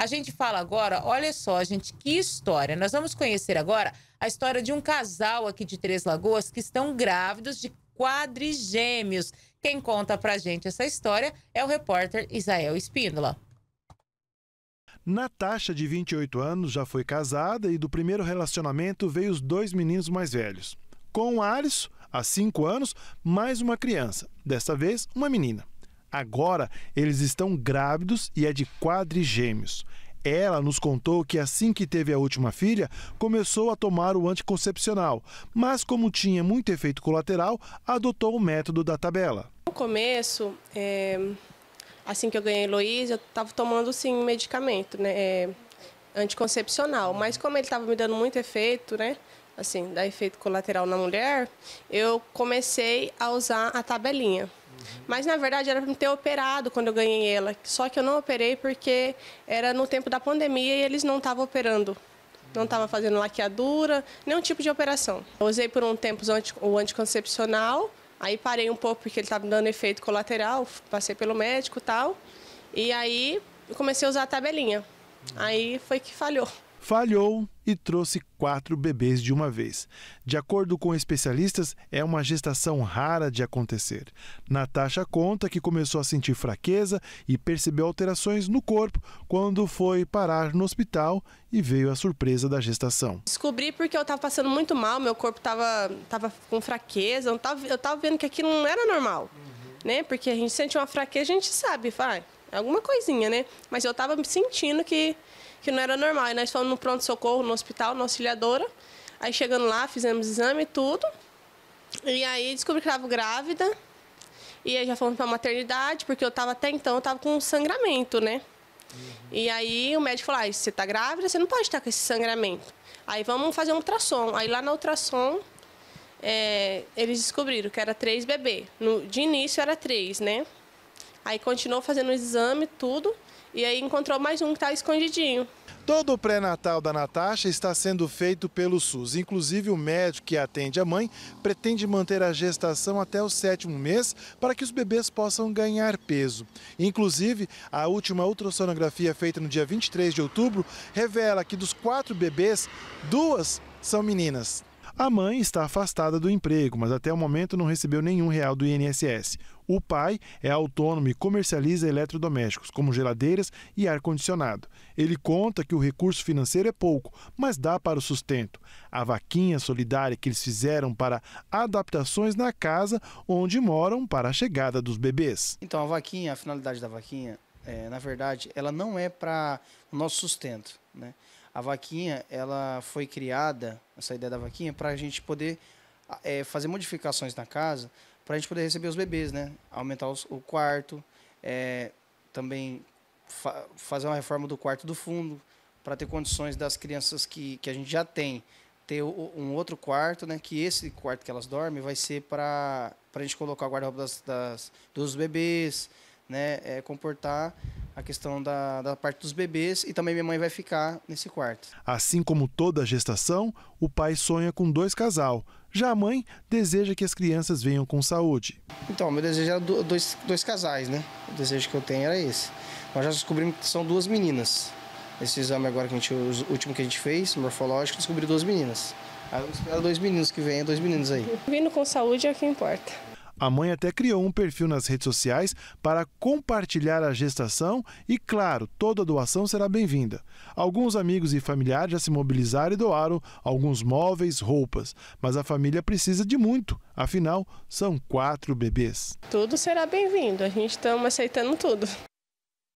A gente fala agora, olha só, gente, que história. Nós vamos conhecer agora a história de um casal aqui de Três Lagoas que estão grávidos de quadrigêmeos. Quem conta pra gente essa história é o repórter Isael Espíndola. Natasha, de 28 anos, já foi casada e do primeiro relacionamento veio os dois meninos mais velhos. Com o Alisson, há 5 anos, mais uma criança, desta vez uma menina. Agora eles estão grávidos e é de quadrigêmeos. Ela nos contou que assim que teve a última filha, começou a tomar o anticoncepcional, mas como tinha muito efeito colateral, adotou o método da tabela. No começo, é, assim que eu ganhei Heloísa, eu estava tomando sim medicamento né, é, anticoncepcional, mas como ele estava me dando muito efeito, né, assim, dá efeito colateral na mulher, eu comecei a usar a tabelinha. Mas na verdade era para me ter operado quando eu ganhei ela. Só que eu não operei porque era no tempo da pandemia e eles não estavam operando. Não estava fazendo laqueadura, nenhum tipo de operação. Eu usei por um tempo o anticoncepcional, aí parei um pouco porque ele estava dando efeito colateral, passei pelo médico e tal. E aí comecei a usar a tabelinha. Aí foi que falhou falhou e trouxe quatro bebês de uma vez. De acordo com especialistas, é uma gestação rara de acontecer. Natasha conta que começou a sentir fraqueza e percebeu alterações no corpo quando foi parar no hospital e veio a surpresa da gestação. Descobri porque eu estava passando muito mal, meu corpo estava tava com fraqueza, eu estava vendo que aquilo não era normal. Né? Porque a gente sente uma fraqueza, a gente sabe, vai alguma coisinha, né? Mas eu estava me sentindo que, que não era normal. E nós fomos no pronto-socorro, no hospital, na auxiliadora. Aí chegando lá, fizemos exame e tudo. E aí descobri que estava grávida. E aí já fomos para a maternidade, porque eu estava até então, eu estava com um sangramento, né? Uhum. E aí o médico falou, ah, você está grávida, você não pode estar com esse sangramento. Aí vamos fazer um ultrassom. Aí lá na ultrassom, é, eles descobriram que era três bebês. No, de início era três, né? Aí continuou fazendo o exame, tudo, e aí encontrou mais um que estava tá escondidinho. Todo o pré-natal da Natasha está sendo feito pelo SUS. Inclusive, o médico que atende a mãe pretende manter a gestação até o sétimo mês para que os bebês possam ganhar peso. Inclusive, a última ultrassonografia feita no dia 23 de outubro revela que dos quatro bebês, duas são meninas. A mãe está afastada do emprego, mas até o momento não recebeu nenhum real do INSS. O pai é autônomo e comercializa eletrodomésticos, como geladeiras e ar-condicionado. Ele conta que o recurso financeiro é pouco, mas dá para o sustento. A vaquinha solidária que eles fizeram para adaptações na casa onde moram para a chegada dos bebês. Então, a vaquinha, a finalidade da vaquinha, é, na verdade, ela não é para o nosso sustento. Né? A vaquinha, ela foi criada, essa ideia da vaquinha, para a gente poder é, fazer modificações na casa, para a gente poder receber os bebês, né? Aumentar os, o quarto, é, também fa fazer uma reforma do quarto do fundo, para ter condições das crianças que, que a gente já tem ter um outro quarto, né? Que esse quarto que elas dormem vai ser para a gente colocar o guarda-roupa das, das, dos bebês, né? É, comportar a questão da, da parte dos bebês e também minha mãe vai ficar nesse quarto. Assim como toda gestação, o pai sonha com dois casal. Já a mãe deseja que as crianças venham com saúde. Então, meu desejo era dois, dois casais, né? O desejo que eu tenho era esse. Nós já descobrimos que são duas meninas. Esse exame agora que a gente, o último que a gente fez, morfológico, descobriu duas meninas. Aí vamos esperar dois meninos que venham, dois meninos aí. Vindo com saúde é o que importa. A mãe até criou um perfil nas redes sociais para compartilhar a gestação e, claro, toda doação será bem-vinda. Alguns amigos e familiares já se mobilizaram e doaram alguns móveis, roupas, mas a família precisa de muito, afinal, são quatro bebês. Tudo será bem-vindo, a gente está aceitando tudo.